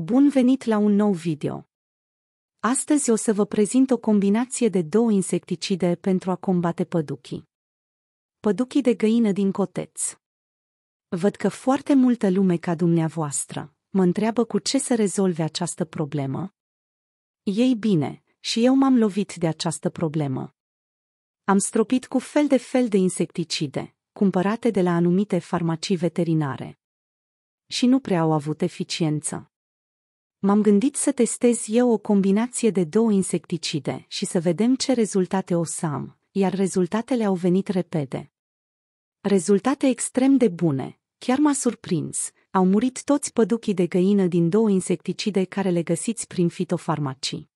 Bun venit la un nou video! Astăzi o să vă prezint o combinație de două insecticide pentru a combate păduchii. Păduchii de găină din coteț. Văd că foarte multă lume ca dumneavoastră mă întreabă cu ce să rezolve această problemă. Ei bine, și eu m-am lovit de această problemă. Am stropit cu fel de fel de insecticide, cumpărate de la anumite farmacii veterinare. Și nu prea au avut eficiență. M-am gândit să testez eu o combinație de două insecticide și să vedem ce rezultate o să am, iar rezultatele au venit repede. Rezultate extrem de bune, chiar m-a surprins, au murit toți păduchii de găină din două insecticide care le găsiți prin fitofarmacii.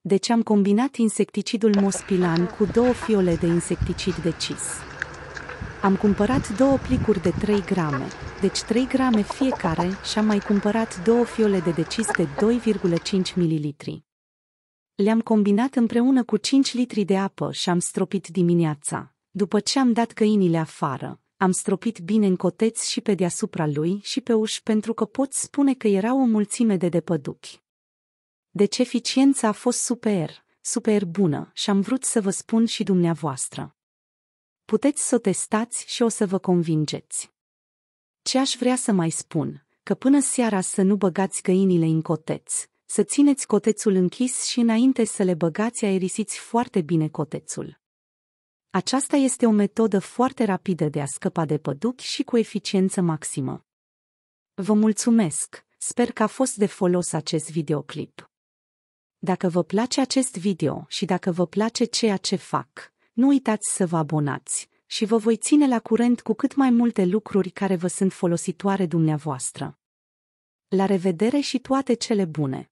Deci am combinat insecticidul mospilan cu două fiole de insecticid decis. Am cumpărat două plicuri de 3 grame, deci 3 grame fiecare și am mai cumpărat două fiole de decis de 2,5 ml. Le-am combinat împreună cu 5 litri de apă și am stropit dimineața. După ce am dat găinile afară, am stropit bine în coteț și pe deasupra lui și pe uși pentru că pot spune că era o mulțime de depăduchi. Deci eficiența a fost super, super bună și am vrut să vă spun și dumneavoastră. Puteți să o testați și o să vă convingeți. Ce aș vrea să mai spun, că până seara să nu băgați găinile în coteț, să țineți cotețul închis și înainte să le băgați aerisiți foarte bine cotețul. Aceasta este o metodă foarte rapidă de a scăpa de păduchi și cu eficiență maximă. Vă mulțumesc, sper că a fost de folos acest videoclip. Dacă vă place acest video și dacă vă place ceea ce fac, nu uitați să vă abonați și vă voi ține la curent cu cât mai multe lucruri care vă sunt folositoare dumneavoastră. La revedere și toate cele bune!